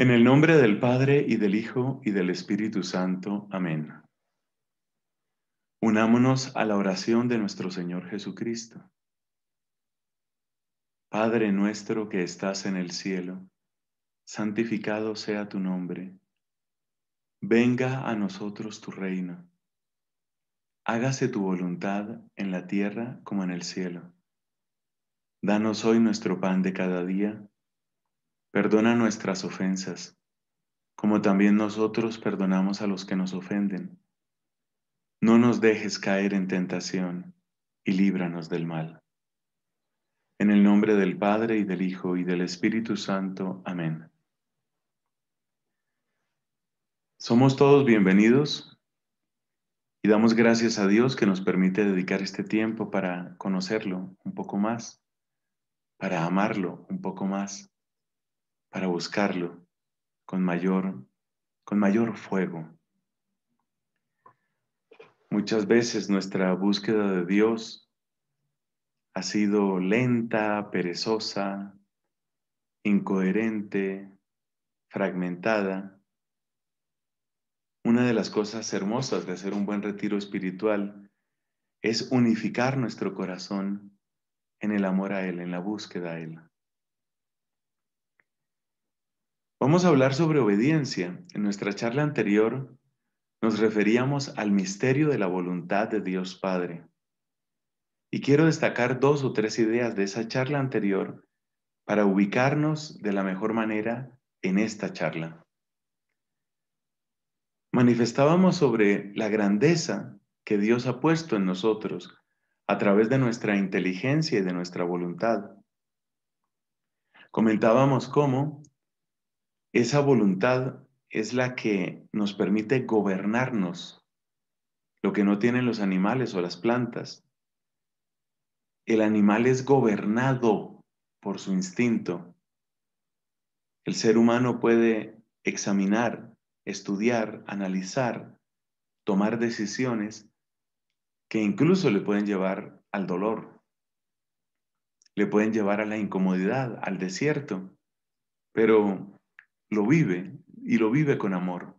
En el nombre del Padre y del Hijo y del Espíritu Santo. Amén. Unámonos a la oración de nuestro Señor Jesucristo. Padre nuestro que estás en el cielo, santificado sea tu nombre. Venga a nosotros tu reino. Hágase tu voluntad en la tierra como en el cielo. Danos hoy nuestro pan de cada día Perdona nuestras ofensas, como también nosotros perdonamos a los que nos ofenden. No nos dejes caer en tentación y líbranos del mal. En el nombre del Padre y del Hijo y del Espíritu Santo. Amén. Somos todos bienvenidos y damos gracias a Dios que nos permite dedicar este tiempo para conocerlo un poco más, para amarlo un poco más para buscarlo con mayor, con mayor fuego. Muchas veces nuestra búsqueda de Dios ha sido lenta, perezosa, incoherente, fragmentada. Una de las cosas hermosas de hacer un buen retiro espiritual es unificar nuestro corazón en el amor a Él, en la búsqueda a Él. Vamos a hablar sobre obediencia. En nuestra charla anterior nos referíamos al misterio de la voluntad de Dios Padre. Y quiero destacar dos o tres ideas de esa charla anterior para ubicarnos de la mejor manera en esta charla. Manifestábamos sobre la grandeza que Dios ha puesto en nosotros a través de nuestra inteligencia y de nuestra voluntad. Comentábamos cómo esa voluntad es la que nos permite gobernarnos, lo que no tienen los animales o las plantas. El animal es gobernado por su instinto. El ser humano puede examinar, estudiar, analizar, tomar decisiones que incluso le pueden llevar al dolor, le pueden llevar a la incomodidad, al desierto, pero lo vive y lo vive con amor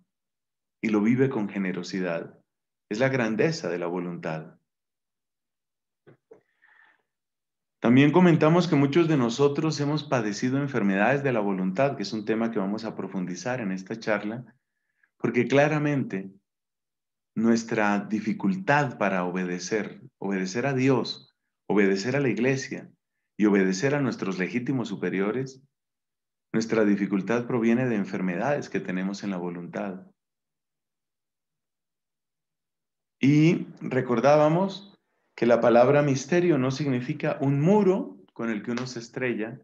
y lo vive con generosidad. Es la grandeza de la voluntad. También comentamos que muchos de nosotros hemos padecido enfermedades de la voluntad, que es un tema que vamos a profundizar en esta charla, porque claramente nuestra dificultad para obedecer, obedecer a Dios, obedecer a la iglesia y obedecer a nuestros legítimos superiores nuestra dificultad proviene de enfermedades que tenemos en la voluntad. Y recordábamos que la palabra misterio no significa un muro con el que uno se estrella,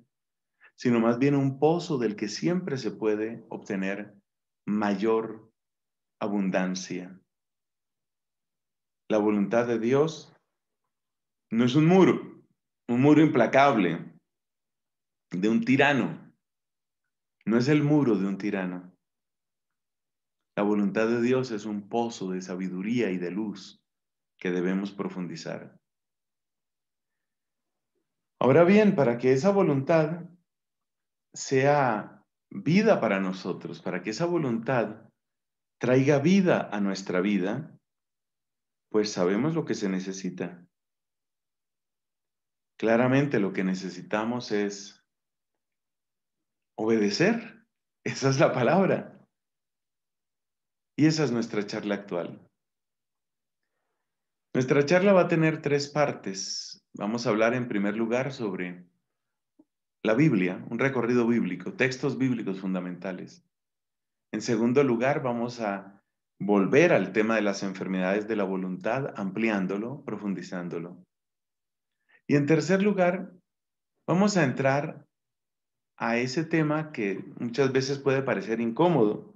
sino más bien un pozo del que siempre se puede obtener mayor abundancia. La voluntad de Dios no es un muro, un muro implacable de un tirano no es el muro de un tirano. La voluntad de Dios es un pozo de sabiduría y de luz que debemos profundizar. Ahora bien, para que esa voluntad sea vida para nosotros, para que esa voluntad traiga vida a nuestra vida, pues sabemos lo que se necesita. Claramente lo que necesitamos es Obedecer, esa es la palabra. Y esa es nuestra charla actual. Nuestra charla va a tener tres partes. Vamos a hablar en primer lugar sobre la Biblia, un recorrido bíblico, textos bíblicos fundamentales. En segundo lugar, vamos a volver al tema de las enfermedades de la voluntad, ampliándolo, profundizándolo. Y en tercer lugar, vamos a entrar a ese tema que muchas veces puede parecer incómodo,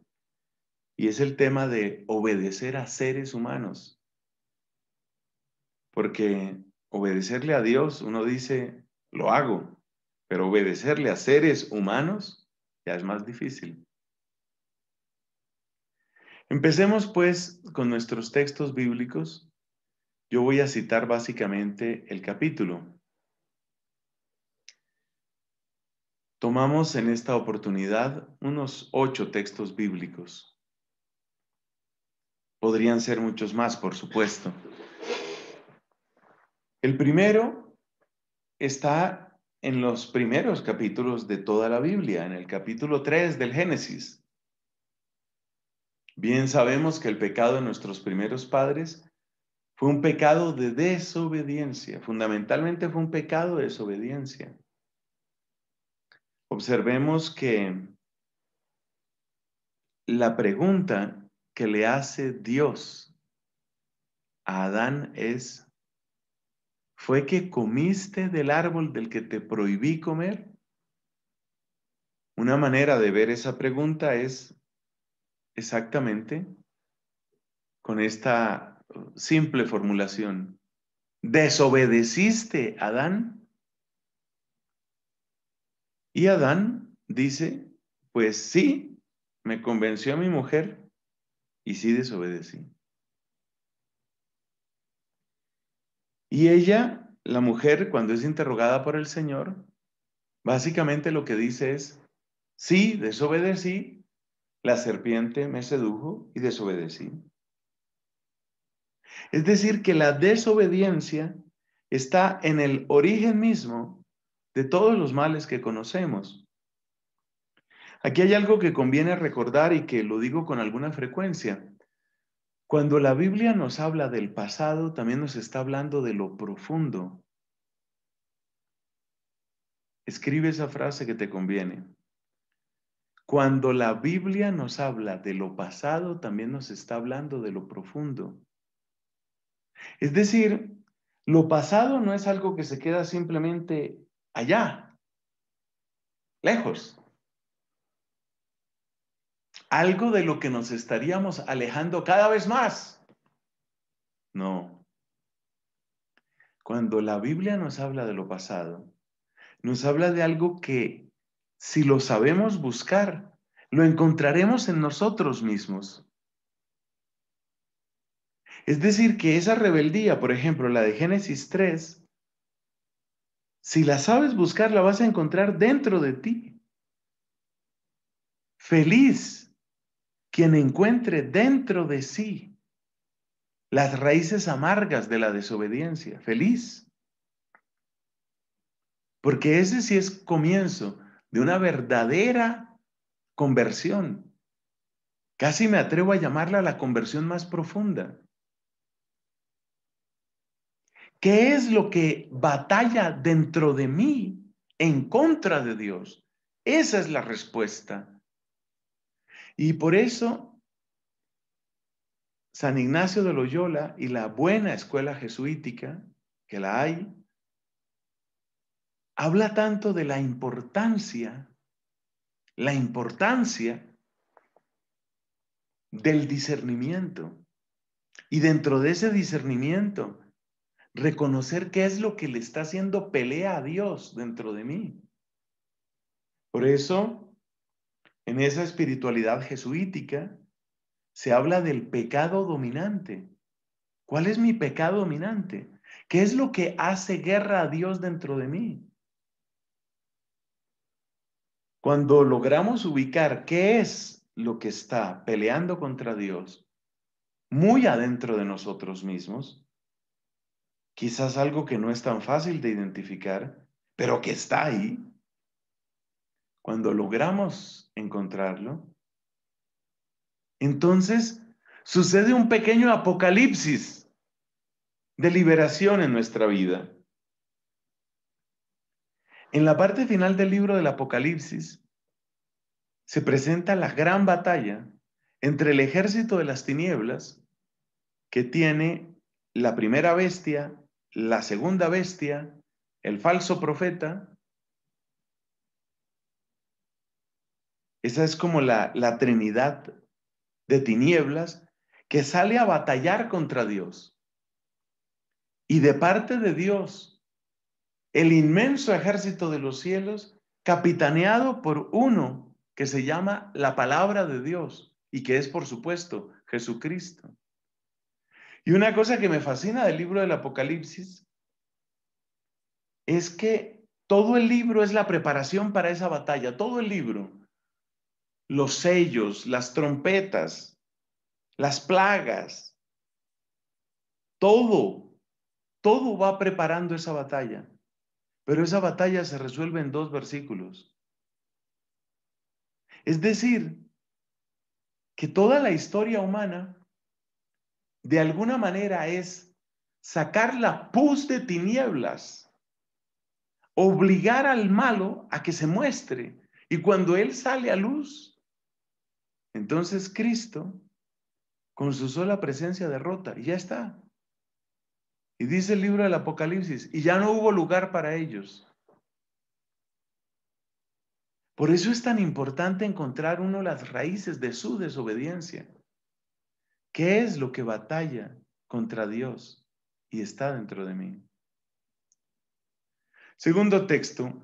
y es el tema de obedecer a seres humanos. Porque obedecerle a Dios, uno dice, lo hago, pero obedecerle a seres humanos ya es más difícil. Empecemos pues con nuestros textos bíblicos. Yo voy a citar básicamente el capítulo, Tomamos en esta oportunidad unos ocho textos bíblicos. Podrían ser muchos más, por supuesto. El primero está en los primeros capítulos de toda la Biblia, en el capítulo 3 del Génesis. Bien sabemos que el pecado de nuestros primeros padres fue un pecado de desobediencia, fundamentalmente fue un pecado de desobediencia. Observemos que la pregunta que le hace Dios a Adán es, ¿fue que comiste del árbol del que te prohibí comer? Una manera de ver esa pregunta es exactamente con esta simple formulación. ¿Desobedeciste, Adán? Y Adán dice, pues sí, me convenció a mi mujer y sí desobedecí. Y ella, la mujer, cuando es interrogada por el Señor, básicamente lo que dice es, sí, desobedecí, la serpiente me sedujo y desobedecí. Es decir, que la desobediencia está en el origen mismo de todos los males que conocemos. Aquí hay algo que conviene recordar y que lo digo con alguna frecuencia. Cuando la Biblia nos habla del pasado, también nos está hablando de lo profundo. Escribe esa frase que te conviene. Cuando la Biblia nos habla de lo pasado, también nos está hablando de lo profundo. Es decir, lo pasado no es algo que se queda simplemente allá, lejos. Algo de lo que nos estaríamos alejando cada vez más. No. Cuando la Biblia nos habla de lo pasado, nos habla de algo que si lo sabemos buscar, lo encontraremos en nosotros mismos. Es decir, que esa rebeldía, por ejemplo, la de Génesis 3, si la sabes buscar, la vas a encontrar dentro de ti. Feliz quien encuentre dentro de sí las raíces amargas de la desobediencia. Feliz. Porque ese sí es comienzo de una verdadera conversión. Casi me atrevo a llamarla la conversión más profunda. ¿Qué es lo que batalla dentro de mí en contra de Dios? Esa es la respuesta. Y por eso San Ignacio de Loyola y la buena escuela jesuítica, que la hay, habla tanto de la importancia, la importancia del discernimiento. Y dentro de ese discernimiento, reconocer qué es lo que le está haciendo pelea a Dios dentro de mí. Por eso, en esa espiritualidad jesuítica, se habla del pecado dominante. ¿Cuál es mi pecado dominante? ¿Qué es lo que hace guerra a Dios dentro de mí? Cuando logramos ubicar qué es lo que está peleando contra Dios, muy adentro de nosotros mismos, Quizás algo que no es tan fácil de identificar, pero que está ahí. Cuando logramos encontrarlo, entonces sucede un pequeño apocalipsis de liberación en nuestra vida. En la parte final del libro del Apocalipsis se presenta la gran batalla entre el ejército de las tinieblas que tiene la primera bestia la segunda bestia, el falso profeta, esa es como la, la trinidad de tinieblas que sale a batallar contra Dios. Y de parte de Dios, el inmenso ejército de los cielos, capitaneado por uno que se llama la palabra de Dios y que es, por supuesto, Jesucristo. Y una cosa que me fascina del libro del Apocalipsis es que todo el libro es la preparación para esa batalla, todo el libro. Los sellos, las trompetas, las plagas, todo, todo va preparando esa batalla. Pero esa batalla se resuelve en dos versículos. Es decir, que toda la historia humana de alguna manera es sacar la pus de tinieblas, obligar al malo a que se muestre. Y cuando él sale a luz, entonces Cristo, con su sola presencia, derrota y ya está. Y dice el libro del Apocalipsis, y ya no hubo lugar para ellos. Por eso es tan importante encontrar uno las raíces de su desobediencia. ¿Qué es lo que batalla contra Dios y está dentro de mí? Segundo texto.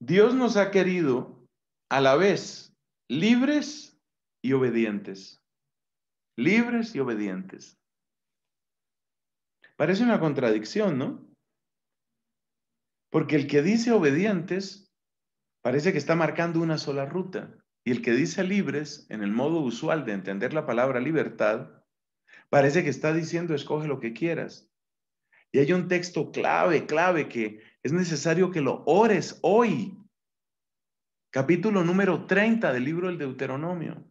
Dios nos ha querido a la vez libres y obedientes. Libres y obedientes. Parece una contradicción, ¿no? Porque el que dice obedientes parece que está marcando una sola ruta. Y el que dice libres, en el modo usual de entender la palabra libertad, parece que está diciendo escoge lo que quieras. Y hay un texto clave, clave, que es necesario que lo ores hoy. Capítulo número 30 del libro del Deuteronomio.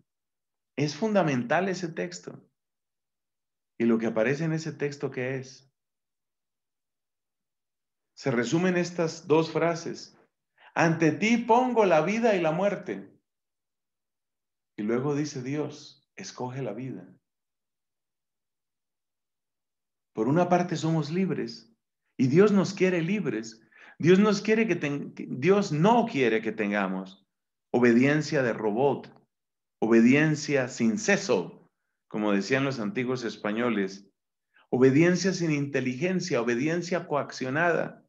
Es fundamental ese texto. Y lo que aparece en ese texto, ¿qué es? Se resumen estas dos frases. Ante ti pongo la vida y la muerte. Y luego dice Dios, escoge la vida. Por una parte somos libres y Dios nos quiere libres. Dios, nos quiere que Dios no quiere que tengamos obediencia de robot, obediencia sin seso, como decían los antiguos españoles, obediencia sin inteligencia, obediencia coaccionada.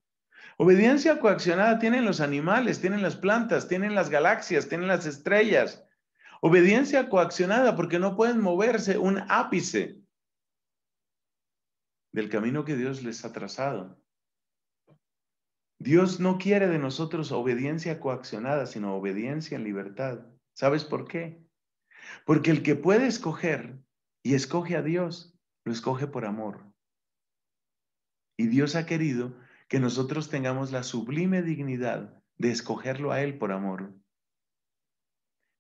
Obediencia coaccionada tienen los animales, tienen las plantas, tienen las galaxias, tienen las estrellas, Obediencia coaccionada porque no pueden moverse un ápice del camino que Dios les ha trazado. Dios no quiere de nosotros obediencia coaccionada, sino obediencia en libertad. ¿Sabes por qué? Porque el que puede escoger y escoge a Dios, lo escoge por amor. Y Dios ha querido que nosotros tengamos la sublime dignidad de escogerlo a Él por amor.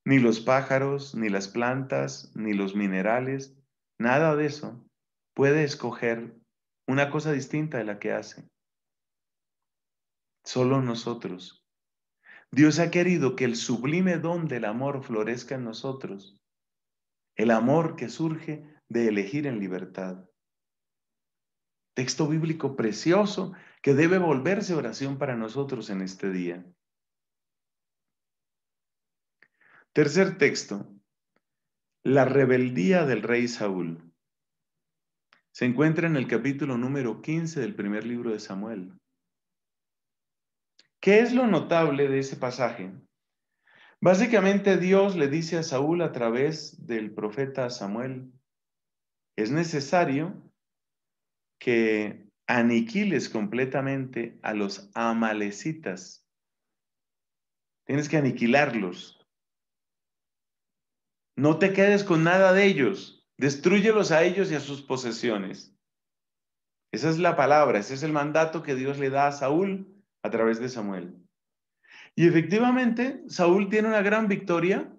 Ni los pájaros, ni las plantas, ni los minerales, nada de eso puede escoger una cosa distinta de la que hace. Solo nosotros. Dios ha querido que el sublime don del amor florezca en nosotros. El amor que surge de elegir en libertad. Texto bíblico precioso que debe volverse oración para nosotros en este día. Tercer texto, la rebeldía del rey Saúl. Se encuentra en el capítulo número 15 del primer libro de Samuel. ¿Qué es lo notable de ese pasaje? Básicamente Dios le dice a Saúl a través del profeta Samuel, es necesario que aniquiles completamente a los amalecitas. Tienes que aniquilarlos, no te quedes con nada de ellos. Destruyelos a ellos y a sus posesiones. Esa es la palabra, ese es el mandato que Dios le da a Saúl a través de Samuel. Y efectivamente, Saúl tiene una gran victoria.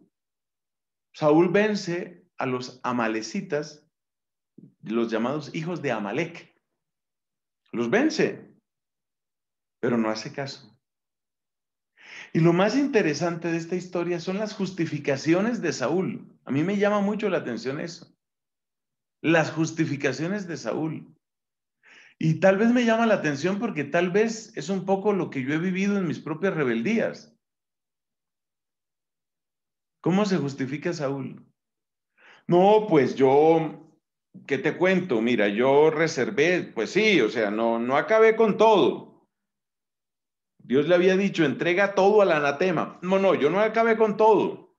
Saúl vence a los amalecitas, los llamados hijos de Amalek. Los vence, pero no hace caso. Y lo más interesante de esta historia son las justificaciones de Saúl. A mí me llama mucho la atención eso. Las justificaciones de Saúl. Y tal vez me llama la atención porque tal vez es un poco lo que yo he vivido en mis propias rebeldías. ¿Cómo se justifica Saúl? No, pues yo, ¿qué te cuento? Mira, yo reservé, pues sí, o sea, no, no acabé con todo Dios le había dicho, entrega todo al anatema. No, no, yo no acabé con todo.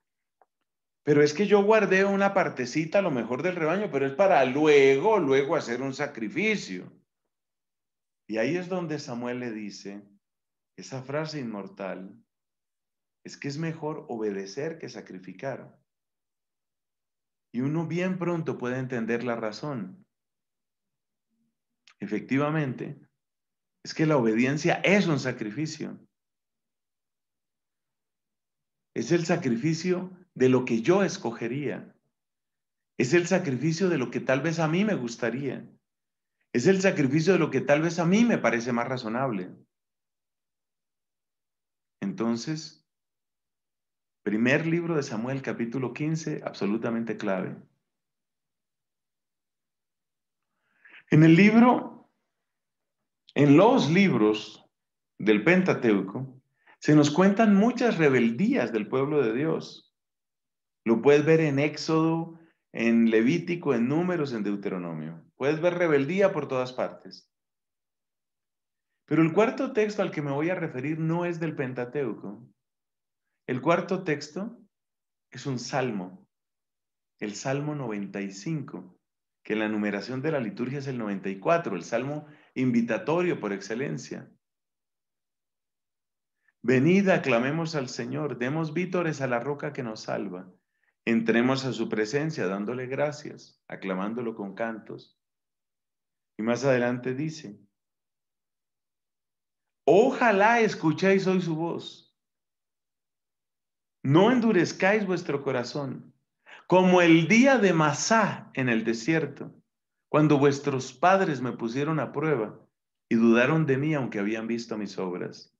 Pero es que yo guardé una partecita a lo mejor del rebaño, pero es para luego, luego hacer un sacrificio. Y ahí es donde Samuel le dice esa frase inmortal, es que es mejor obedecer que sacrificar. Y uno bien pronto puede entender la razón. Efectivamente, es que la obediencia es un sacrificio. Es el sacrificio de lo que yo escogería. Es el sacrificio de lo que tal vez a mí me gustaría. Es el sacrificio de lo que tal vez a mí me parece más razonable. Entonces, primer libro de Samuel capítulo 15, absolutamente clave. En el libro en los libros del Pentateuco se nos cuentan muchas rebeldías del pueblo de Dios. Lo puedes ver en Éxodo, en Levítico, en Números, en Deuteronomio. Puedes ver rebeldía por todas partes. Pero el cuarto texto al que me voy a referir no es del Pentateuco. El cuarto texto es un salmo, el Salmo 95, que en la numeración de la liturgia es el 94. El salmo invitatorio por excelencia. Venida, aclamemos al Señor, demos vítores a la roca que nos salva. Entremos a su presencia dándole gracias, aclamándolo con cantos. Y más adelante dice, ojalá escuchéis hoy su voz. No endurezcáis vuestro corazón, como el día de Masá en el desierto, cuando vuestros padres me pusieron a prueba y dudaron de mí aunque habían visto mis obras.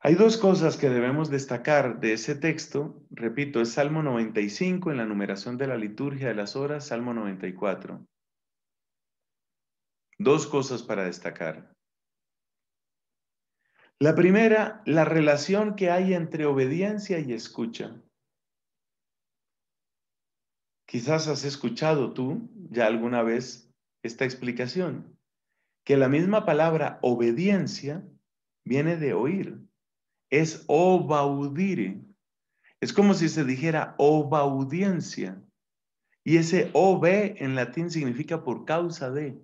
Hay dos cosas que debemos destacar de ese texto. Repito, es Salmo 95 en la numeración de la liturgia de las horas, Salmo 94. Dos cosas para destacar. La primera, la relación que hay entre obediencia y escucha. Quizás has escuchado tú ya alguna vez esta explicación, que la misma palabra obediencia viene de oír, es obaudire. Es como si se dijera obaudiencia. Y ese ob en latín significa por causa de.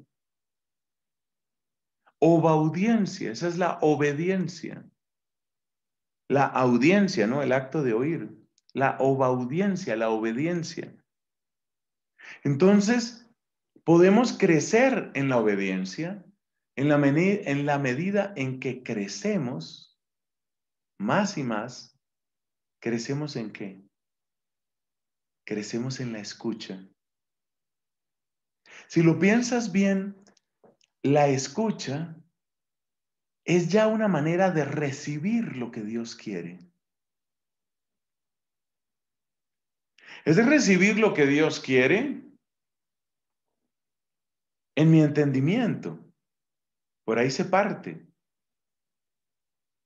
Obaudiencia, esa es la obediencia. La audiencia, ¿no? El acto de oír. La obaudiencia, la obediencia. Entonces, podemos crecer en la obediencia en la, medida en que crecemos más y más. ¿Crecemos en qué? Crecemos en la escucha. Si lo piensas bien, la escucha es ya una manera de recibir lo que Dios quiere. es recibir lo que Dios quiere en mi entendimiento. Por ahí se parte.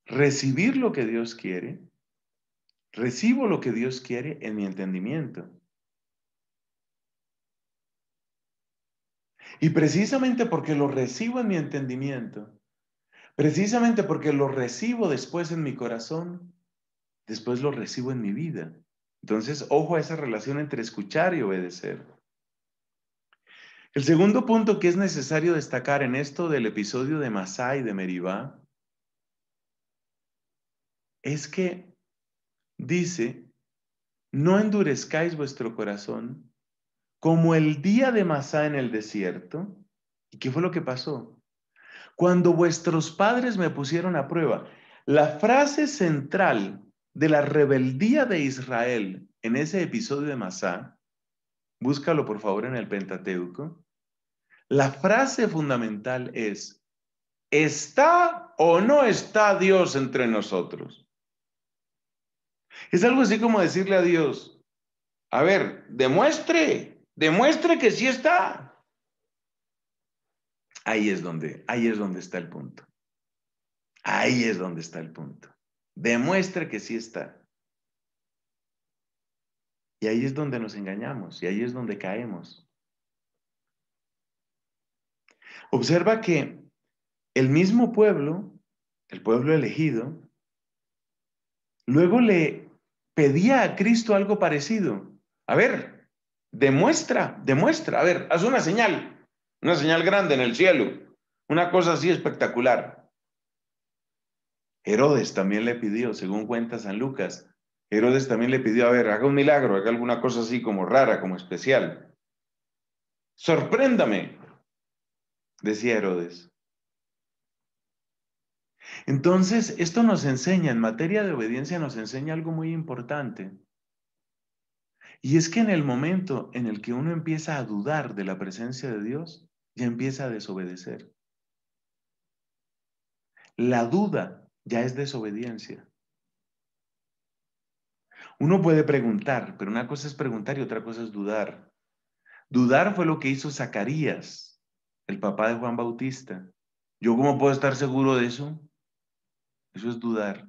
Recibir lo que Dios quiere. Recibo lo que Dios quiere en mi entendimiento. Y precisamente porque lo recibo en mi entendimiento, precisamente porque lo recibo después en mi corazón, después lo recibo en mi vida. Entonces, ojo a esa relación entre escuchar y obedecer. El segundo punto que es necesario destacar en esto del episodio de Masá y de Meribá es que dice, no endurezcáis vuestro corazón como el día de Masá en el desierto. ¿Y qué fue lo que pasó? Cuando vuestros padres me pusieron a prueba. La frase central de la rebeldía de Israel en ese episodio de Masá, búscalo por favor en el Pentateuco, la frase fundamental es, ¿está o no está Dios entre nosotros? Es algo así como decirle a Dios, a ver, demuestre, demuestre que sí está. Ahí es donde, ahí es donde está el punto. Ahí es donde está el punto. Demuestra que sí está. Y ahí es donde nos engañamos y ahí es donde caemos. Observa que el mismo pueblo, el pueblo elegido, luego le pedía a Cristo algo parecido. A ver, demuestra, demuestra, a ver, haz una señal, una señal grande en el cielo, una cosa así espectacular. Herodes también le pidió, según cuenta San Lucas, Herodes también le pidió, a ver, haga un milagro, haga alguna cosa así como rara, como especial. Sorpréndame, decía Herodes. Entonces, esto nos enseña, en materia de obediencia nos enseña algo muy importante. Y es que en el momento en el que uno empieza a dudar de la presencia de Dios, ya empieza a desobedecer. La duda ya es desobediencia. Uno puede preguntar, pero una cosa es preguntar y otra cosa es dudar. Dudar fue lo que hizo Zacarías, el papá de Juan Bautista. ¿Yo cómo puedo estar seguro de eso? Eso es dudar.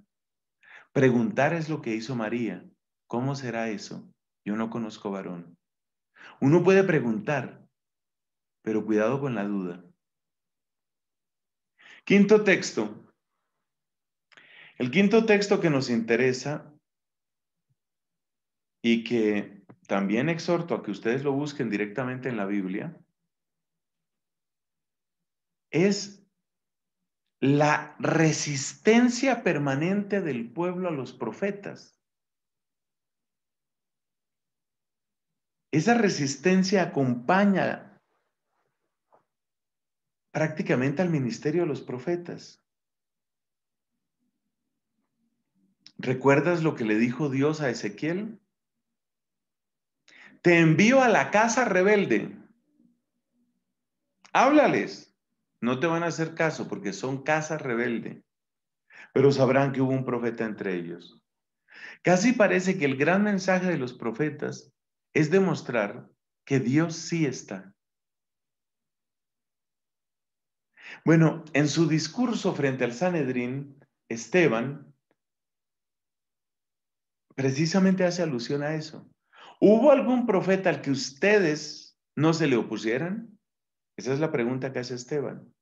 Preguntar es lo que hizo María. ¿Cómo será eso? Yo no conozco varón. Uno puede preguntar, pero cuidado con la duda. Quinto texto, el quinto texto que nos interesa y que también exhorto a que ustedes lo busquen directamente en la Biblia es la resistencia permanente del pueblo a los profetas. Esa resistencia acompaña prácticamente al ministerio de los profetas. ¿Recuerdas lo que le dijo Dios a Ezequiel? Te envío a la casa rebelde. Háblales. No te van a hacer caso porque son casa rebelde. Pero sabrán que hubo un profeta entre ellos. Casi parece que el gran mensaje de los profetas es demostrar que Dios sí está. Bueno, en su discurso frente al Sanedrín, Esteban precisamente hace alusión a eso. ¿Hubo algún profeta al que ustedes no se le opusieran? Esa es la pregunta que hace Esteban.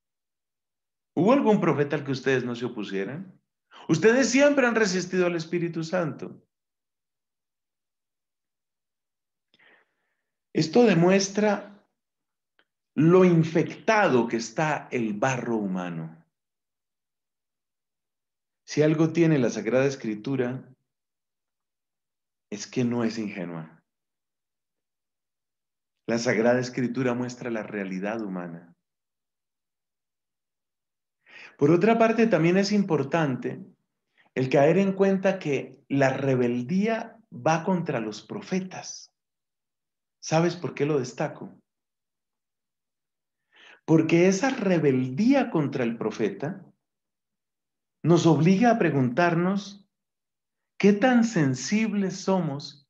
¿Hubo algún profeta al que ustedes no se opusieran? Ustedes siempre han resistido al Espíritu Santo. Esto demuestra lo infectado que está el barro humano. Si algo tiene la Sagrada Escritura es que no es ingenua. La Sagrada Escritura muestra la realidad humana. Por otra parte, también es importante el caer en cuenta que la rebeldía va contra los profetas. ¿Sabes por qué lo destaco? Porque esa rebeldía contra el profeta nos obliga a preguntarnos ¿Qué tan sensibles somos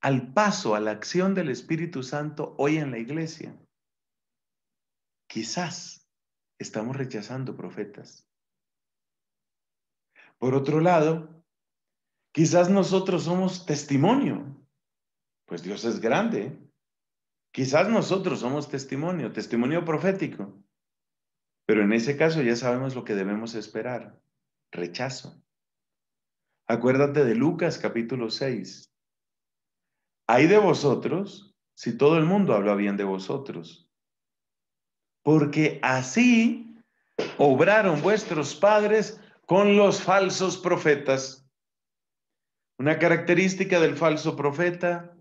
al paso, a la acción del Espíritu Santo hoy en la iglesia? Quizás estamos rechazando profetas. Por otro lado, quizás nosotros somos testimonio, pues Dios es grande. Quizás nosotros somos testimonio, testimonio profético, pero en ese caso ya sabemos lo que debemos esperar, rechazo. Acuérdate de Lucas capítulo 6. Hay de vosotros si todo el mundo habla bien de vosotros. Porque así obraron vuestros padres con los falsos profetas. Una característica del falso profeta,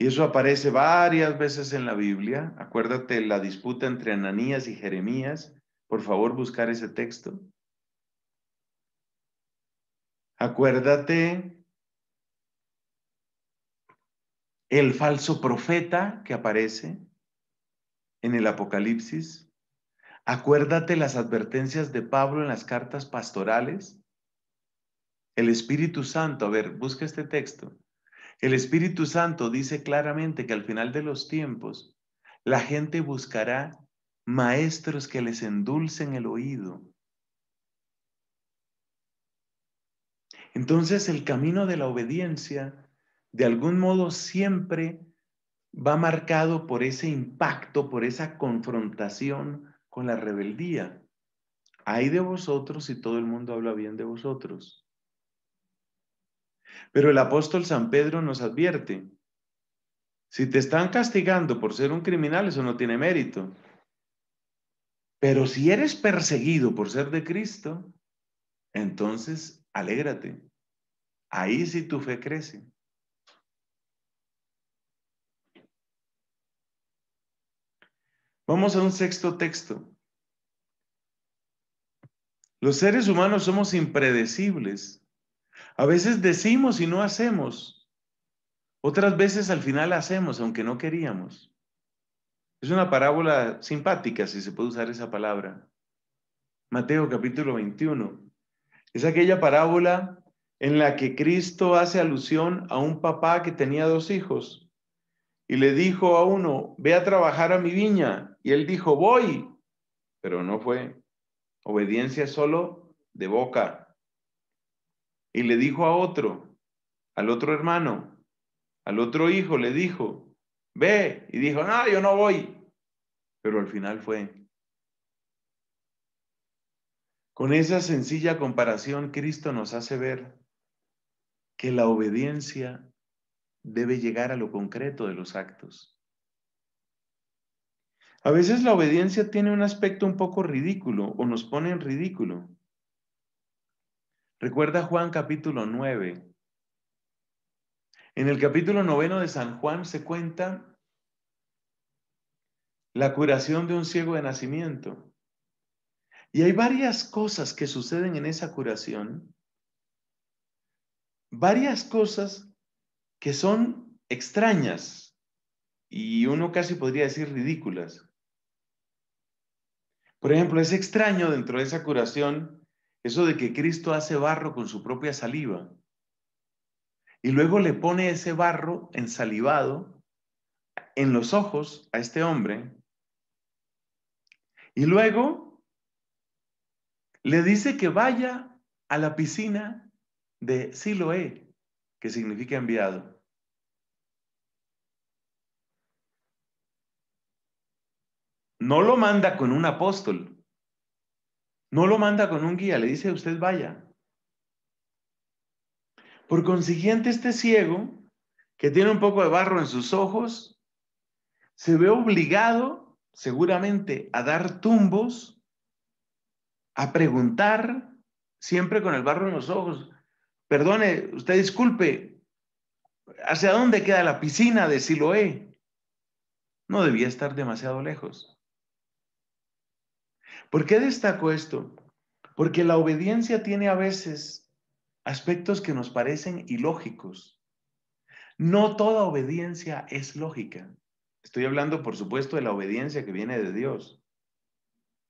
y eso aparece varias veces en la Biblia, acuérdate la disputa entre Ananías y Jeremías, por favor buscar ese texto. Acuérdate el falso profeta que aparece en el Apocalipsis. Acuérdate las advertencias de Pablo en las cartas pastorales. El Espíritu Santo, a ver, busca este texto. El Espíritu Santo dice claramente que al final de los tiempos la gente buscará maestros que les endulcen el oído, Entonces el camino de la obediencia, de algún modo, siempre va marcado por ese impacto, por esa confrontación con la rebeldía. Hay de vosotros y todo el mundo habla bien de vosotros. Pero el apóstol San Pedro nos advierte, si te están castigando por ser un criminal, eso no tiene mérito. Pero si eres perseguido por ser de Cristo, entonces alégrate. Ahí sí tu fe crece. Vamos a un sexto texto. Los seres humanos somos impredecibles. A veces decimos y no hacemos. Otras veces al final hacemos, aunque no queríamos. Es una parábola simpática, si se puede usar esa palabra. Mateo capítulo 21. Es aquella parábola en la que Cristo hace alusión a un papá que tenía dos hijos y le dijo a uno, ve a trabajar a mi viña. Y él dijo, voy, pero no fue. Obediencia solo de boca. Y le dijo a otro, al otro hermano, al otro hijo, le dijo, ve. Y dijo, no, yo no voy. Pero al final fue. Con esa sencilla comparación, Cristo nos hace ver que la obediencia debe llegar a lo concreto de los actos. A veces la obediencia tiene un aspecto un poco ridículo o nos pone en ridículo. Recuerda Juan capítulo 9. En el capítulo noveno de San Juan se cuenta la curación de un ciego de nacimiento. Y hay varias cosas que suceden en esa curación varias cosas que son extrañas y uno casi podría decir ridículas. Por ejemplo, es extraño dentro de esa curación eso de que Cristo hace barro con su propia saliva y luego le pone ese barro ensalivado en los ojos a este hombre y luego le dice que vaya a la piscina de Siloé, que significa enviado. No lo manda con un apóstol, no lo manda con un guía, le dice usted vaya. Por consiguiente, este ciego, que tiene un poco de barro en sus ojos, se ve obligado seguramente a dar tumbos, a preguntar, siempre con el barro en los ojos, Perdone, usted disculpe, ¿hacia dónde queda la piscina de Siloé? No debía estar demasiado lejos. ¿Por qué destaco esto? Porque la obediencia tiene a veces aspectos que nos parecen ilógicos. No toda obediencia es lógica. Estoy hablando, por supuesto, de la obediencia que viene de Dios.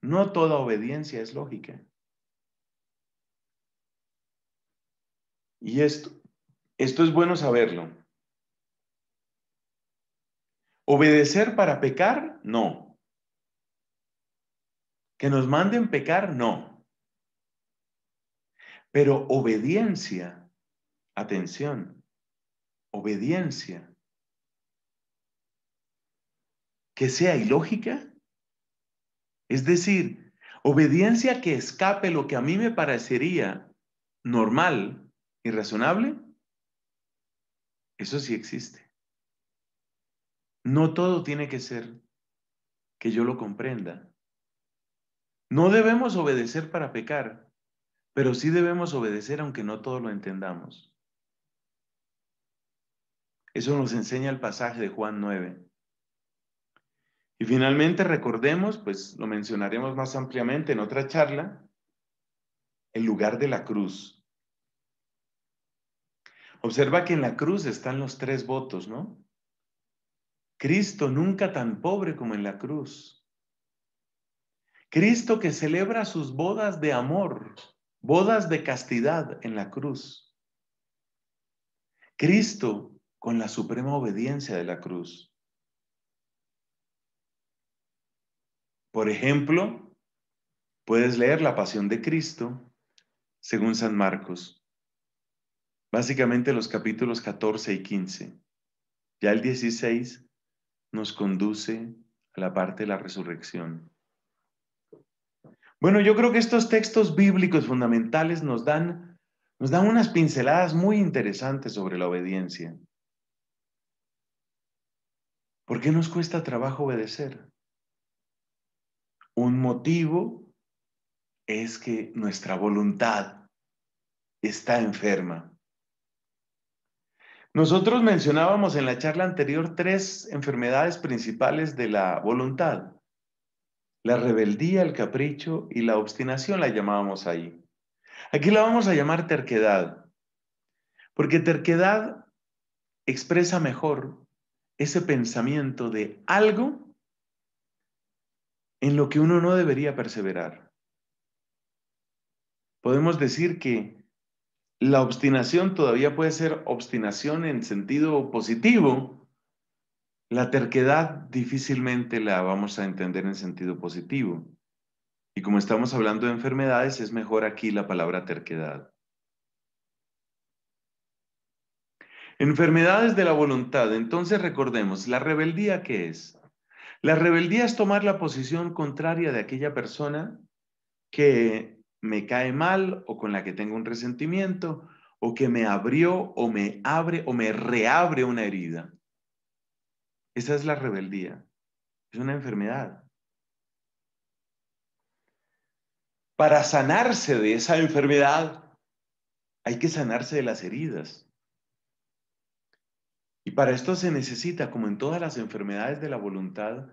No toda obediencia es lógica. Y esto, esto es bueno saberlo. ¿Obedecer para pecar? No. Que nos manden pecar, no. Pero obediencia, atención, obediencia. Que sea ilógica. Es decir, obediencia que escape lo que a mí me parecería normal irrazonable, eso sí existe. No todo tiene que ser que yo lo comprenda. No debemos obedecer para pecar, pero sí debemos obedecer aunque no todo lo entendamos. Eso nos enseña el pasaje de Juan 9. Y finalmente recordemos, pues lo mencionaremos más ampliamente en otra charla, el lugar de la cruz, Observa que en la cruz están los tres votos, ¿no? Cristo nunca tan pobre como en la cruz. Cristo que celebra sus bodas de amor, bodas de castidad en la cruz. Cristo con la suprema obediencia de la cruz. Por ejemplo, puedes leer la pasión de Cristo según San Marcos. Básicamente los capítulos 14 y 15. Ya el 16 nos conduce a la parte de la resurrección. Bueno, yo creo que estos textos bíblicos fundamentales nos dan, nos dan unas pinceladas muy interesantes sobre la obediencia. ¿Por qué nos cuesta trabajo obedecer? Un motivo es que nuestra voluntad está enferma. Nosotros mencionábamos en la charla anterior tres enfermedades principales de la voluntad. La rebeldía, el capricho y la obstinación la llamábamos ahí. Aquí la vamos a llamar terquedad, porque terquedad expresa mejor ese pensamiento de algo en lo que uno no debería perseverar. Podemos decir que la obstinación todavía puede ser obstinación en sentido positivo. La terquedad difícilmente la vamos a entender en sentido positivo. Y como estamos hablando de enfermedades, es mejor aquí la palabra terquedad. Enfermedades de la voluntad. Entonces recordemos, ¿la rebeldía qué es? La rebeldía es tomar la posición contraria de aquella persona que me cae mal o con la que tengo un resentimiento o que me abrió o me abre o me reabre una herida. Esa es la rebeldía. Es una enfermedad. Para sanarse de esa enfermedad, hay que sanarse de las heridas. Y para esto se necesita, como en todas las enfermedades de la voluntad,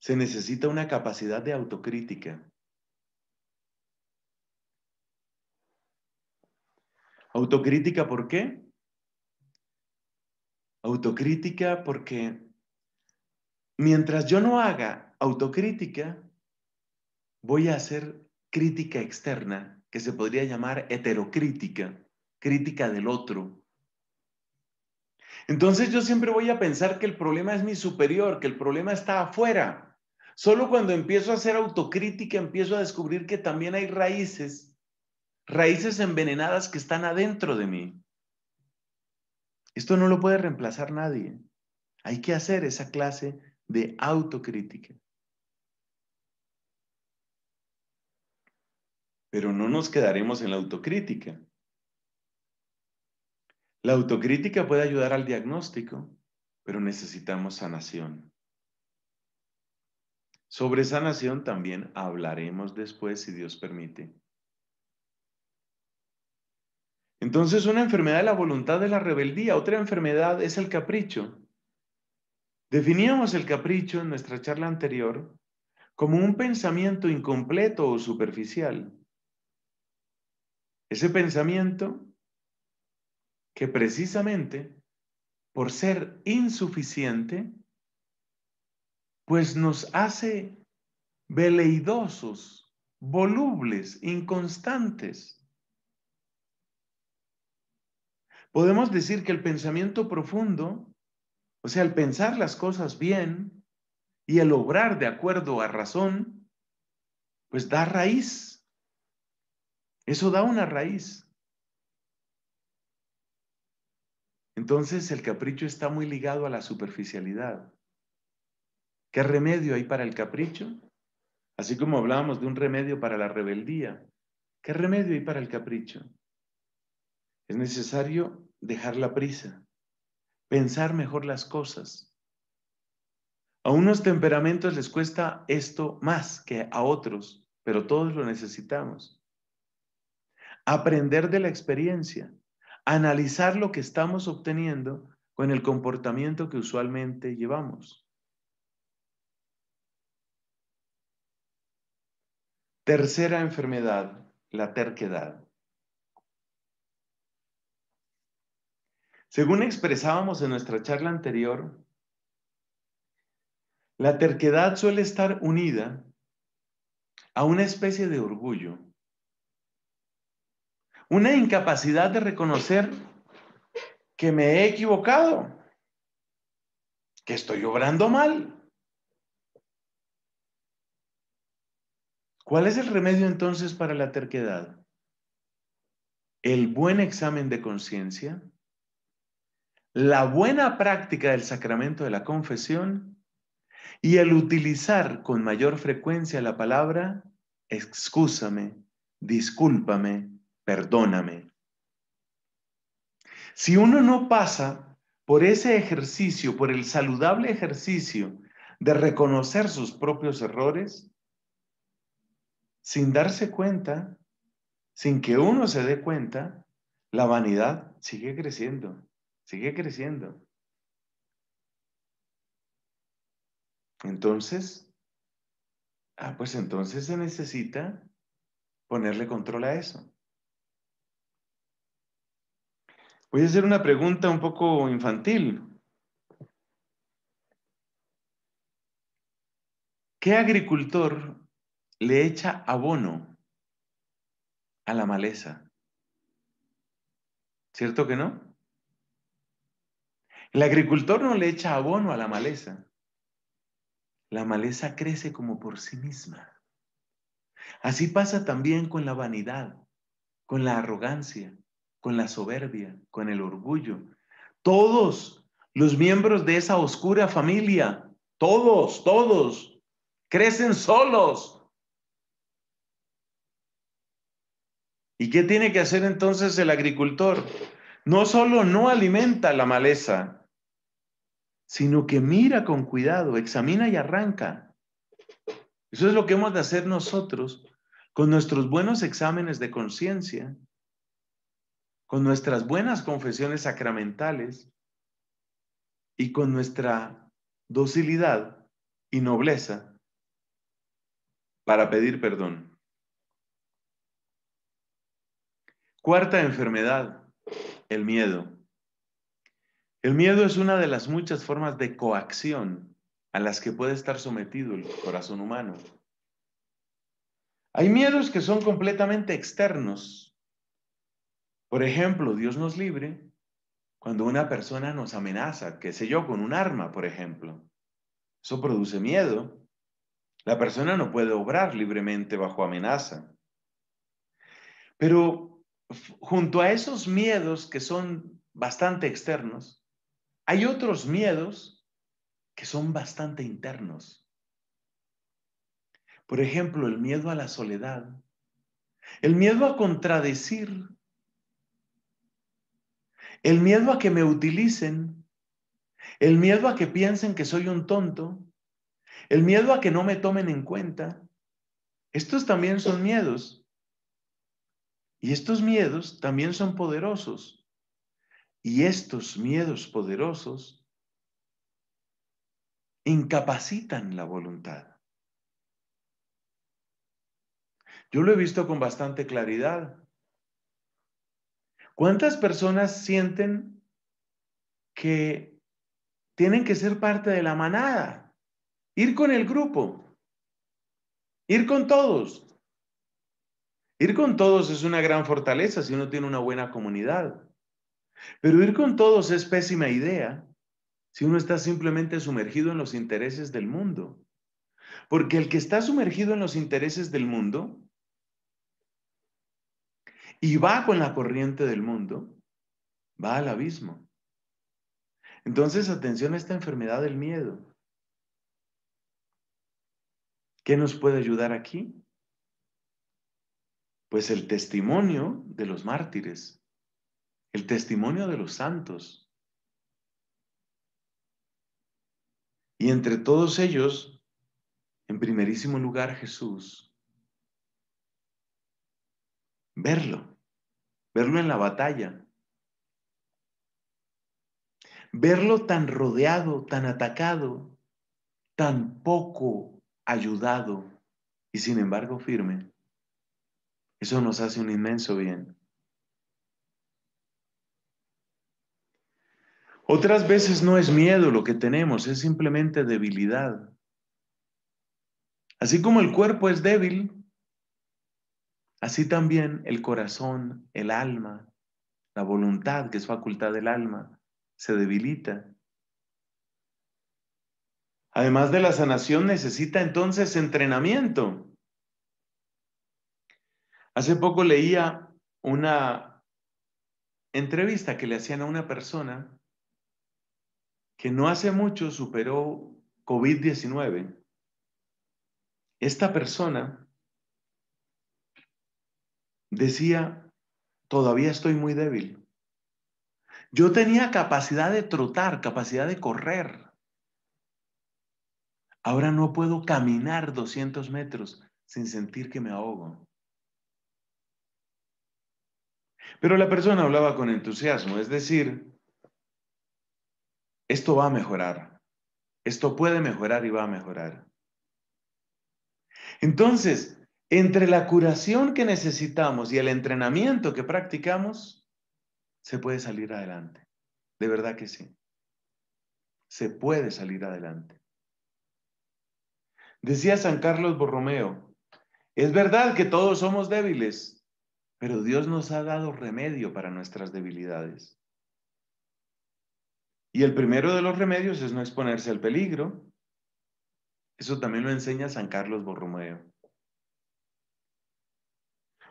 se necesita una capacidad de autocrítica. Autocrítica, ¿por qué? Autocrítica porque mientras yo no haga autocrítica, voy a hacer crítica externa, que se podría llamar heterocrítica, crítica del otro. Entonces yo siempre voy a pensar que el problema es mi superior, que el problema está afuera. Solo cuando empiezo a hacer autocrítica empiezo a descubrir que también hay raíces raíces envenenadas que están adentro de mí. Esto no lo puede reemplazar nadie. Hay que hacer esa clase de autocrítica. Pero no nos quedaremos en la autocrítica. La autocrítica puede ayudar al diagnóstico, pero necesitamos sanación. Sobre sanación también hablaremos después, si Dios permite. Entonces una enfermedad de la voluntad de la rebeldía, otra enfermedad es el capricho. Definíamos el capricho en nuestra charla anterior como un pensamiento incompleto o superficial. Ese pensamiento que precisamente por ser insuficiente, pues nos hace veleidosos, volubles, inconstantes. podemos decir que el pensamiento profundo, o sea, el pensar las cosas bien y el obrar de acuerdo a razón, pues da raíz. Eso da una raíz. Entonces el capricho está muy ligado a la superficialidad. ¿Qué remedio hay para el capricho? Así como hablábamos de un remedio para la rebeldía, ¿qué remedio hay para el capricho? Es necesario dejar la prisa, pensar mejor las cosas. A unos temperamentos les cuesta esto más que a otros, pero todos lo necesitamos. Aprender de la experiencia, analizar lo que estamos obteniendo con el comportamiento que usualmente llevamos. Tercera enfermedad, la terquedad. Según expresábamos en nuestra charla anterior, la terquedad suele estar unida a una especie de orgullo, una incapacidad de reconocer que me he equivocado, que estoy obrando mal. ¿Cuál es el remedio entonces para la terquedad? El buen examen de conciencia la buena práctica del sacramento de la confesión y el utilizar con mayor frecuencia la palabra excúsame, discúlpame, perdóname. Si uno no pasa por ese ejercicio, por el saludable ejercicio de reconocer sus propios errores, sin darse cuenta, sin que uno se dé cuenta, la vanidad sigue creciendo. Sigue creciendo. Entonces, ah, pues entonces se necesita ponerle control a eso. Voy a hacer una pregunta un poco infantil. ¿Qué agricultor le echa abono a la maleza? ¿Cierto que no? El agricultor no le echa abono a la maleza. La maleza crece como por sí misma. Así pasa también con la vanidad, con la arrogancia, con la soberbia, con el orgullo. Todos los miembros de esa oscura familia, todos, todos, crecen solos. ¿Y qué tiene que hacer entonces el agricultor? no solo no alimenta la maleza, sino que mira con cuidado, examina y arranca. Eso es lo que hemos de hacer nosotros con nuestros buenos exámenes de conciencia, con nuestras buenas confesiones sacramentales y con nuestra docilidad y nobleza para pedir perdón. Cuarta enfermedad, el miedo. El miedo es una de las muchas formas de coacción a las que puede estar sometido el corazón humano. Hay miedos que son completamente externos. Por ejemplo, Dios nos libre cuando una persona nos amenaza, qué sé yo, con un arma, por ejemplo. Eso produce miedo. La persona no puede obrar libremente bajo amenaza. Pero junto a esos miedos que son bastante externos, hay otros miedos que son bastante internos. Por ejemplo, el miedo a la soledad, el miedo a contradecir, el miedo a que me utilicen, el miedo a que piensen que soy un tonto, el miedo a que no me tomen en cuenta. Estos también son miedos y estos miedos también son poderosos. Y estos miedos poderosos incapacitan la voluntad. Yo lo he visto con bastante claridad. ¿Cuántas personas sienten que tienen que ser parte de la manada? Ir con el grupo, ir con todos, Ir con todos es una gran fortaleza si uno tiene una buena comunidad. Pero ir con todos es pésima idea si uno está simplemente sumergido en los intereses del mundo. Porque el que está sumergido en los intereses del mundo y va con la corriente del mundo, va al abismo. Entonces, atención a esta enfermedad del miedo. ¿Qué nos puede ayudar aquí? Pues el testimonio de los mártires, el testimonio de los santos. Y entre todos ellos, en primerísimo lugar Jesús. Verlo, verlo en la batalla, verlo tan rodeado, tan atacado, tan poco ayudado y sin embargo firme. Eso nos hace un inmenso bien. Otras veces no es miedo lo que tenemos, es simplemente debilidad. Así como el cuerpo es débil, así también el corazón, el alma, la voluntad, que es facultad del alma, se debilita. Además de la sanación, necesita entonces entrenamiento. Hace poco leía una entrevista que le hacían a una persona que no hace mucho superó COVID-19. Esta persona decía, todavía estoy muy débil. Yo tenía capacidad de trotar, capacidad de correr. Ahora no puedo caminar 200 metros sin sentir que me ahogo. Pero la persona hablaba con entusiasmo, es decir, esto va a mejorar, esto puede mejorar y va a mejorar. Entonces, entre la curación que necesitamos y el entrenamiento que practicamos, se puede salir adelante. De verdad que sí. Se puede salir adelante. Decía San Carlos Borromeo, es verdad que todos somos débiles, pero Dios nos ha dado remedio para nuestras debilidades. Y el primero de los remedios es no exponerse al peligro. Eso también lo enseña San Carlos Borromeo.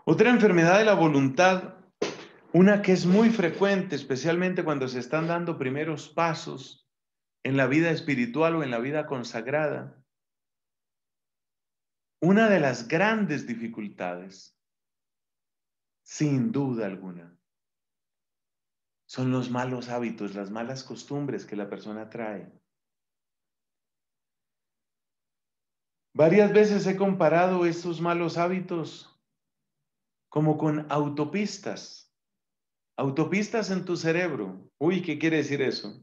Otra enfermedad de la voluntad, una que es muy frecuente, especialmente cuando se están dando primeros pasos en la vida espiritual o en la vida consagrada, una de las grandes dificultades sin duda alguna. Son los malos hábitos, las malas costumbres que la persona trae. Varias veces he comparado estos malos hábitos como con autopistas. Autopistas en tu cerebro. Uy, ¿qué quiere decir eso?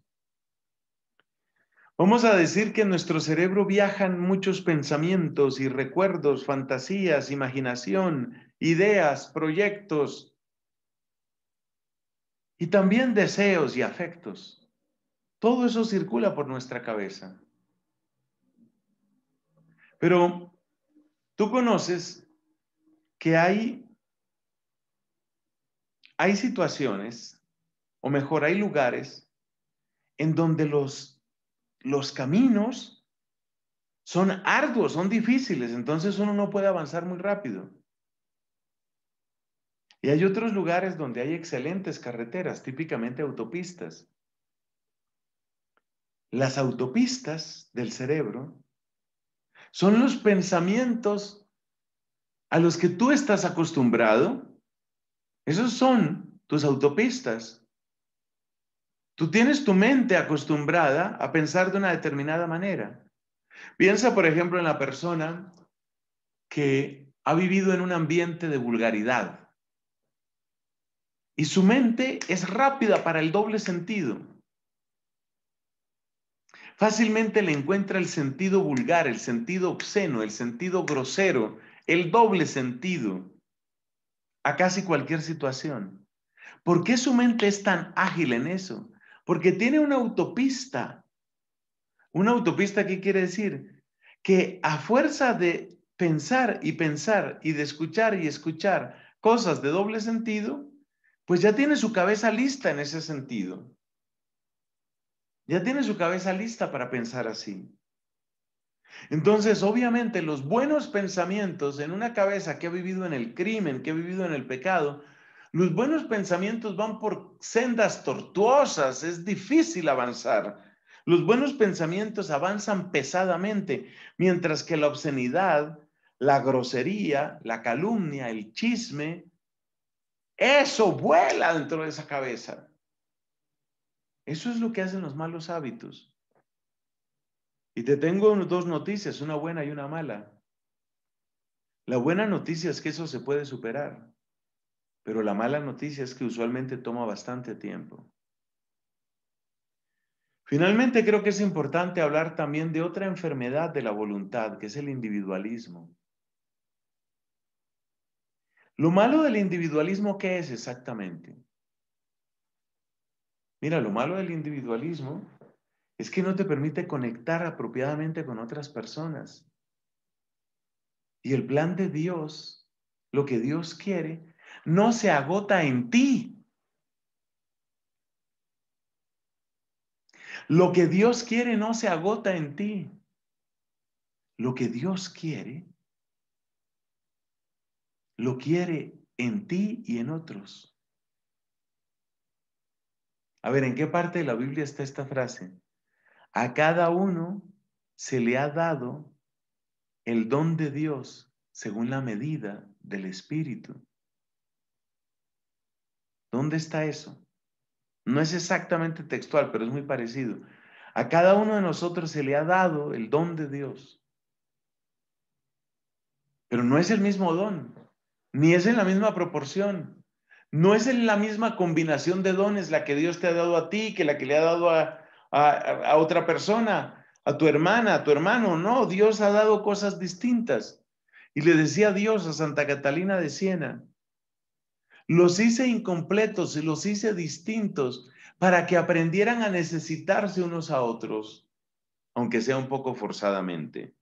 Vamos a decir que en nuestro cerebro viajan muchos pensamientos y recuerdos, fantasías, imaginación, ideas, proyectos y también deseos y afectos. Todo eso circula por nuestra cabeza. Pero tú conoces que hay, hay situaciones, o mejor, hay lugares en donde los, los caminos son arduos, son difíciles, entonces uno no puede avanzar muy rápido. Y hay otros lugares donde hay excelentes carreteras, típicamente autopistas. Las autopistas del cerebro son los pensamientos a los que tú estás acostumbrado. Esos son tus autopistas. Tú tienes tu mente acostumbrada a pensar de una determinada manera. Piensa, por ejemplo, en la persona que ha vivido en un ambiente de vulgaridad y su mente es rápida para el doble sentido. Fácilmente le encuentra el sentido vulgar, el sentido obsceno, el sentido grosero, el doble sentido a casi cualquier situación. ¿Por qué su mente es tan ágil en eso? Porque tiene una autopista. Una autopista, ¿qué quiere decir? Que a fuerza de pensar y pensar y de escuchar y escuchar cosas de doble sentido, pues ya tiene su cabeza lista en ese sentido. Ya tiene su cabeza lista para pensar así. Entonces, obviamente, los buenos pensamientos en una cabeza que ha vivido en el crimen, que ha vivido en el pecado, los buenos pensamientos van por sendas tortuosas, es difícil avanzar. Los buenos pensamientos avanzan pesadamente, mientras que la obscenidad, la grosería, la calumnia, el chisme, eso vuela dentro de esa cabeza. Eso es lo que hacen los malos hábitos. Y te tengo dos noticias, una buena y una mala. La buena noticia es que eso se puede superar, pero la mala noticia es que usualmente toma bastante tiempo. Finalmente, creo que es importante hablar también de otra enfermedad de la voluntad, que es el individualismo. Lo malo del individualismo, ¿qué es exactamente? Mira, lo malo del individualismo es que no te permite conectar apropiadamente con otras personas. Y el plan de Dios, lo que Dios quiere, no se agota en ti. Lo que Dios quiere no se agota en ti. Lo que Dios quiere lo quiere en ti y en otros. A ver, ¿en qué parte de la Biblia está esta frase? A cada uno se le ha dado el don de Dios según la medida del Espíritu. ¿Dónde está eso? No es exactamente textual, pero es muy parecido. A cada uno de nosotros se le ha dado el don de Dios. Pero no es el mismo don ni es en la misma proporción. No es en la misma combinación de dones la que Dios te ha dado a ti que la que le ha dado a, otra persona, a tu hermana, a tu hermano. No, Dios ha dado cosas distintas. Y le decía Dios a Santa Catalina de Siena, los hice incompletos y los hice distintos para que aprendieran a necesitarse unos a otros, aunque sea un poco forzadamente.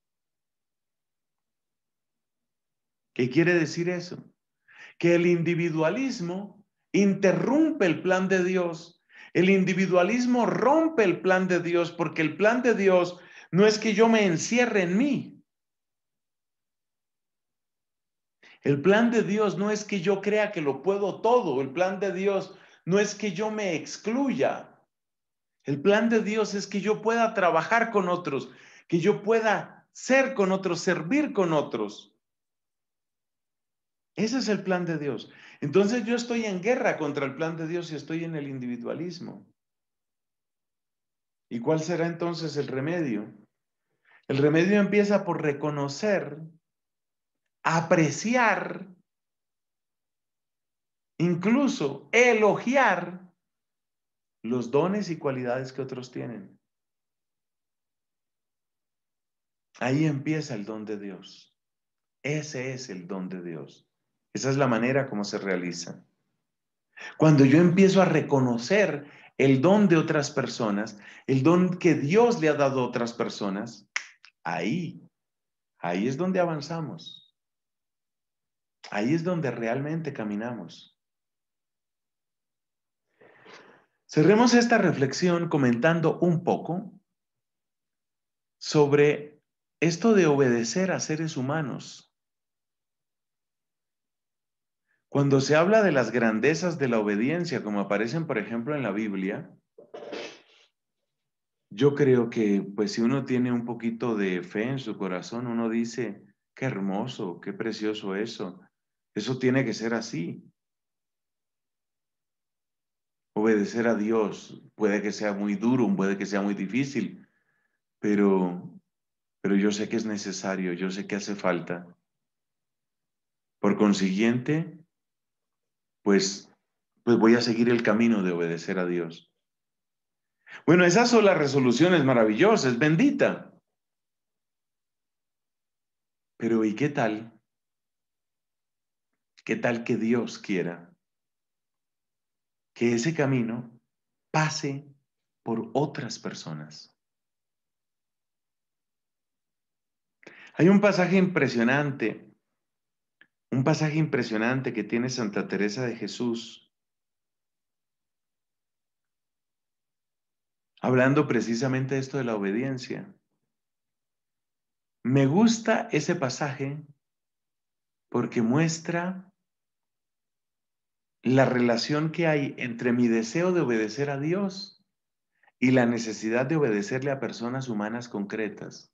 ¿Qué quiere decir eso? Que el individualismo interrumpe el plan de Dios. El individualismo rompe el plan de Dios porque el plan de Dios no es que yo me encierre en mí. El plan de Dios no es que yo crea que lo puedo todo. El plan de Dios no es que yo me excluya. El plan de Dios es que yo pueda trabajar con otros, que yo pueda ser con otros, servir con otros. Ese es el plan de Dios. Entonces yo estoy en guerra contra el plan de Dios y estoy en el individualismo. ¿Y cuál será entonces el remedio? El remedio empieza por reconocer, apreciar, incluso elogiar los dones y cualidades que otros tienen. Ahí empieza el don de Dios. Ese es el don de Dios. Esa es la manera como se realiza. Cuando yo empiezo a reconocer el don de otras personas, el don que Dios le ha dado a otras personas, ahí, ahí es donde avanzamos. Ahí es donde realmente caminamos. Cerremos esta reflexión comentando un poco sobre esto de obedecer a seres humanos cuando se habla de las grandezas de la obediencia, como aparecen, por ejemplo, en la Biblia, yo creo que, pues, si uno tiene un poquito de fe en su corazón, uno dice, qué hermoso, qué precioso eso. Eso tiene que ser así. Obedecer a Dios puede que sea muy duro, puede que sea muy difícil, pero, pero yo sé que es necesario, yo sé que hace falta. Por consiguiente, pues, pues voy a seguir el camino de obedecer a Dios. Bueno, esa sola resolución es maravillosa, es bendita. Pero ¿y qué tal? ¿Qué tal que Dios quiera que ese camino pase por otras personas? Hay un pasaje impresionante un pasaje impresionante que tiene Santa Teresa de Jesús, hablando precisamente de esto de la obediencia. Me gusta ese pasaje porque muestra la relación que hay entre mi deseo de obedecer a Dios y la necesidad de obedecerle a personas humanas concretas.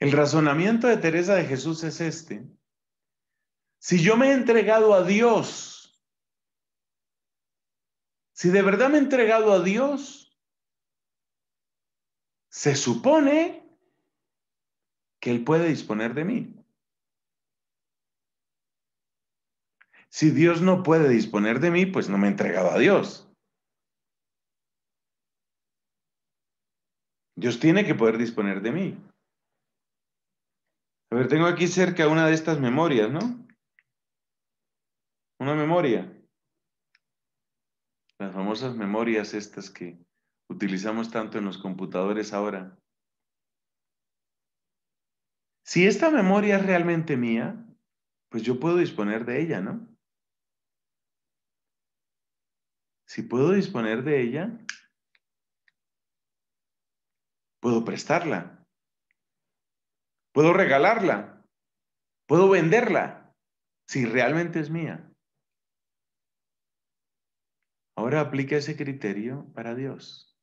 El razonamiento de Teresa de Jesús es este. Si yo me he entregado a Dios, si de verdad me he entregado a Dios, se supone que Él puede disponer de mí. Si Dios no puede disponer de mí, pues no me he entregado a Dios. Dios tiene que poder disponer de mí. A ver, tengo aquí cerca una de estas memorias, ¿no? Una memoria. Las famosas memorias estas que utilizamos tanto en los computadores ahora. Si esta memoria es realmente mía, pues yo puedo disponer de ella, ¿no? Si puedo disponer de ella, puedo prestarla puedo regalarla, puedo venderla, si realmente es mía. Ahora aplica ese criterio para Dios.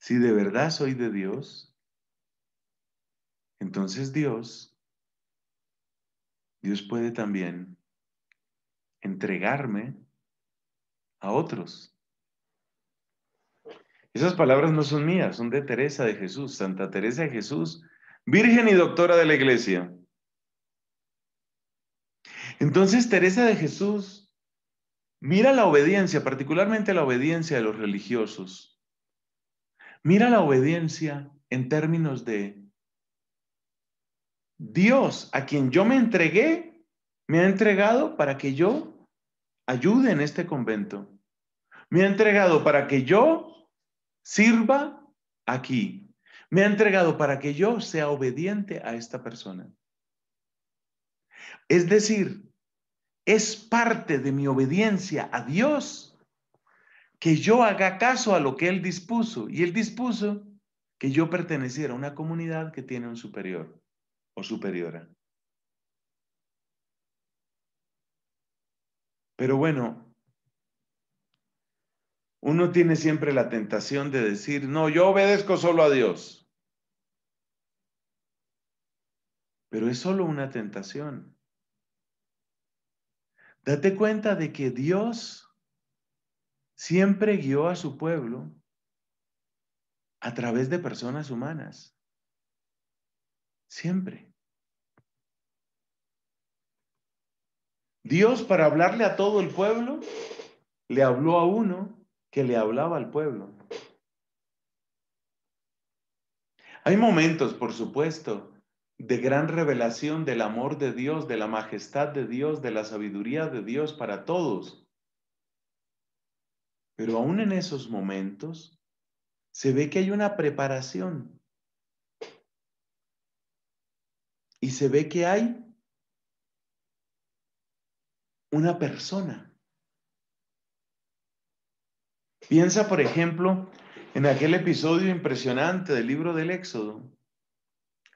Si de verdad soy de Dios, entonces Dios, Dios puede también entregarme a otros esas palabras no son mías, son de Teresa de Jesús, Santa Teresa de Jesús, Virgen y doctora de la Iglesia. Entonces Teresa de Jesús mira la obediencia, particularmente la obediencia de los religiosos. Mira la obediencia en términos de Dios, a quien yo me entregué, me ha entregado para que yo ayude en este convento. Me ha entregado para que yo sirva aquí. Me ha entregado para que yo sea obediente a esta persona. Es decir, es parte de mi obediencia a Dios que yo haga caso a lo que Él dispuso. Y Él dispuso que yo perteneciera a una comunidad que tiene un superior o superiora. Pero bueno, uno tiene siempre la tentación de decir, no, yo obedezco solo a Dios. Pero es solo una tentación. Date cuenta de que Dios siempre guió a su pueblo a través de personas humanas. Siempre. Dios para hablarle a todo el pueblo, le habló a uno que le hablaba al pueblo. Hay momentos, por supuesto, de gran revelación del amor de Dios, de la majestad de Dios, de la sabiduría de Dios para todos. Pero aún en esos momentos se ve que hay una preparación y se ve que hay una persona Piensa, por ejemplo, en aquel episodio impresionante del libro del Éxodo,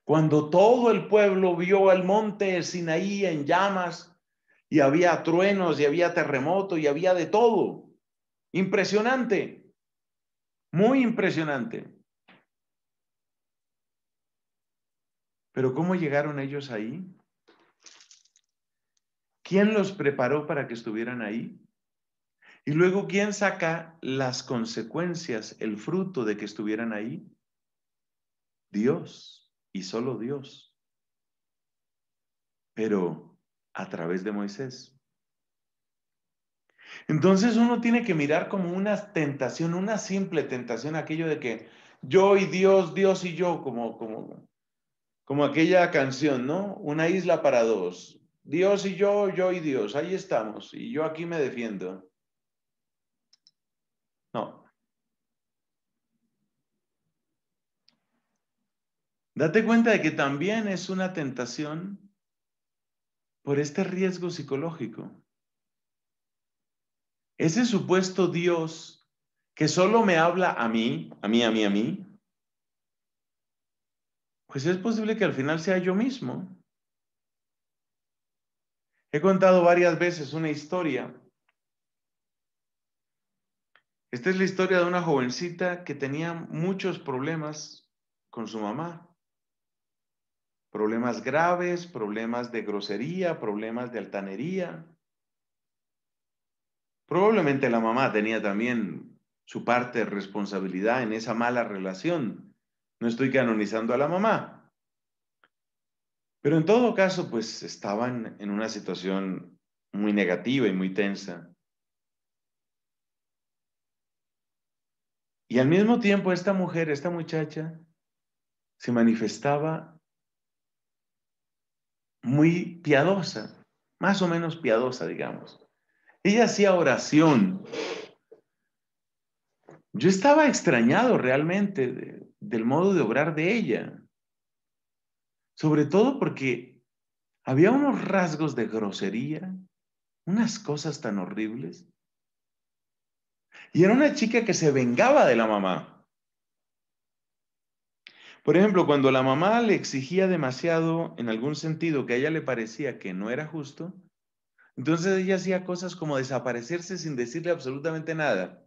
cuando todo el pueblo vio al monte Sinaí en llamas y había truenos y había terremoto y había de todo. Impresionante, muy impresionante. Pero ¿cómo llegaron ellos ahí? ¿Quién los preparó para que estuvieran ahí? Y luego, ¿quién saca las consecuencias, el fruto de que estuvieran ahí? Dios, y solo Dios. Pero a través de Moisés. Entonces uno tiene que mirar como una tentación, una simple tentación, aquello de que yo y Dios, Dios y yo, como, como, como aquella canción, ¿no? Una isla para dos. Dios y yo, yo y Dios, ahí estamos, y yo aquí me defiendo. Date cuenta de que también es una tentación por este riesgo psicológico. Ese supuesto Dios que solo me habla a mí, a mí, a mí, a mí, pues es posible que al final sea yo mismo. He contado varias veces una historia esta es la historia de una jovencita que tenía muchos problemas con su mamá. Problemas graves, problemas de grosería, problemas de altanería. Probablemente la mamá tenía también su parte de responsabilidad en esa mala relación. No estoy canonizando a la mamá. Pero en todo caso, pues estaban en una situación muy negativa y muy tensa. Y al mismo tiempo esta mujer, esta muchacha, se manifestaba muy piadosa, más o menos piadosa, digamos. Ella hacía oración. Yo estaba extrañado realmente del modo de obrar de ella, sobre todo porque había unos rasgos de grosería, unas cosas tan horribles y era una chica que se vengaba de la mamá. Por ejemplo, cuando la mamá le exigía demasiado en algún sentido que a ella le parecía que no era justo, entonces ella hacía cosas como desaparecerse sin decirle absolutamente nada.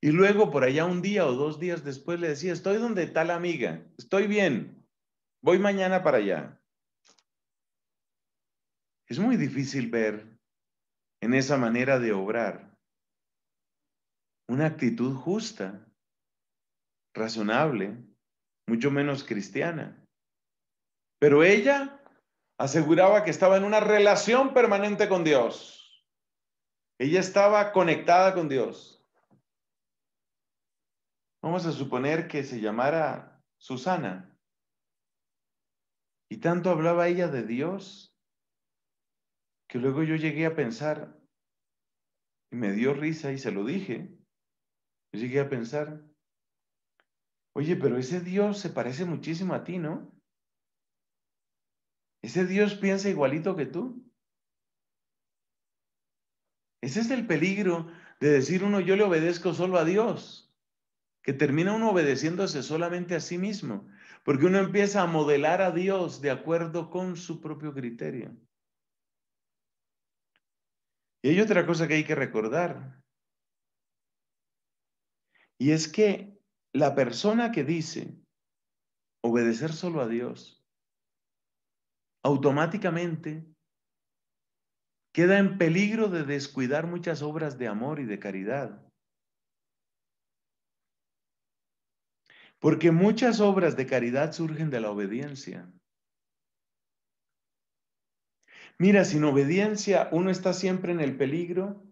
Y luego por allá un día o dos días después le decía, estoy donde tal amiga, estoy bien, voy mañana para allá. Es muy difícil ver en esa manera de obrar una actitud justa, razonable, mucho menos cristiana. Pero ella aseguraba que estaba en una relación permanente con Dios. Ella estaba conectada con Dios. Vamos a suponer que se llamara Susana. Y tanto hablaba ella de Dios que luego yo llegué a pensar y me dio risa y se lo dije. Yo llegué a pensar, oye, pero ese Dios se parece muchísimo a ti, ¿no? Ese Dios piensa igualito que tú. Ese es el peligro de decir uno, yo le obedezco solo a Dios, que termina uno obedeciéndose solamente a sí mismo, porque uno empieza a modelar a Dios de acuerdo con su propio criterio. Y hay otra cosa que hay que recordar. Y es que la persona que dice obedecer solo a Dios, automáticamente queda en peligro de descuidar muchas obras de amor y de caridad. Porque muchas obras de caridad surgen de la obediencia. Mira, sin obediencia uno está siempre en el peligro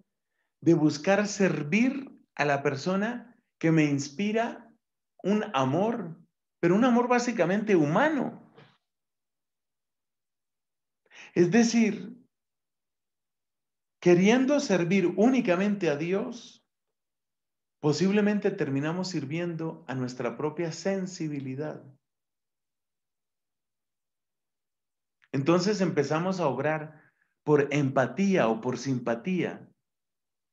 de buscar servir a la persona que me inspira un amor, pero un amor básicamente humano. Es decir, queriendo servir únicamente a Dios, posiblemente terminamos sirviendo a nuestra propia sensibilidad. Entonces empezamos a obrar por empatía o por simpatía,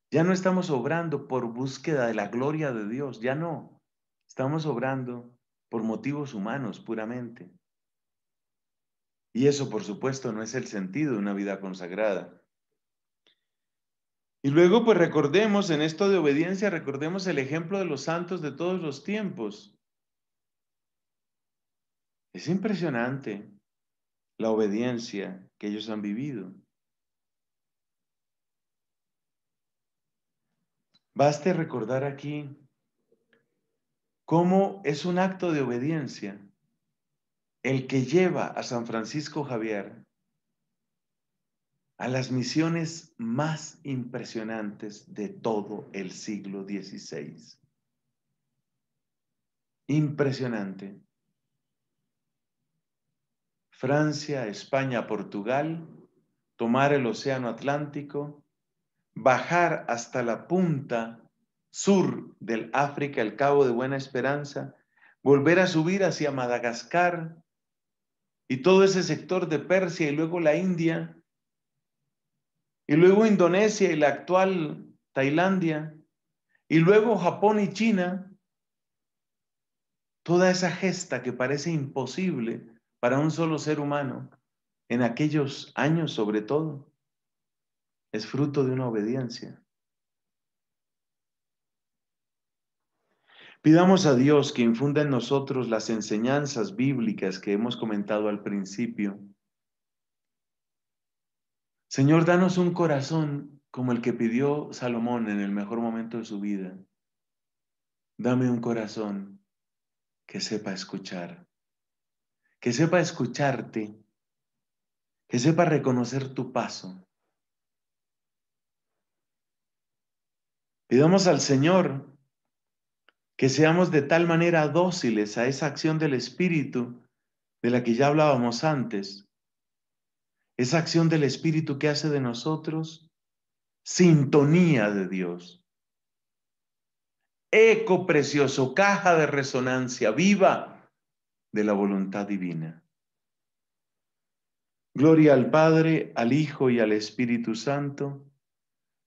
ya no estamos obrando por búsqueda de la gloria de Dios, ya no. Estamos obrando por motivos humanos puramente. Y eso, por supuesto, no es el sentido de una vida consagrada. Y luego, pues recordemos en esto de obediencia, recordemos el ejemplo de los santos de todos los tiempos. Es impresionante la obediencia que ellos han vivido. Baste recordar aquí cómo es un acto de obediencia el que lleva a San Francisco Javier a las misiones más impresionantes de todo el siglo XVI. Impresionante. Francia, España, Portugal, tomar el Océano Atlántico, bajar hasta la punta sur del África, el Cabo de Buena Esperanza, volver a subir hacia Madagascar y todo ese sector de Persia y luego la India y luego Indonesia y la actual Tailandia y luego Japón y China. Toda esa gesta que parece imposible para un solo ser humano, en aquellos años sobre todo es fruto de una obediencia. Pidamos a Dios que infunda en nosotros las enseñanzas bíblicas que hemos comentado al principio. Señor, danos un corazón como el que pidió Salomón en el mejor momento de su vida. Dame un corazón que sepa escuchar, que sepa escucharte, que sepa reconocer tu paso Pidamos al Señor que seamos de tal manera dóciles a esa acción del Espíritu de la que ya hablábamos antes. Esa acción del Espíritu que hace de nosotros sintonía de Dios. Eco precioso, caja de resonancia viva de la voluntad divina. Gloria al Padre, al Hijo y al Espíritu Santo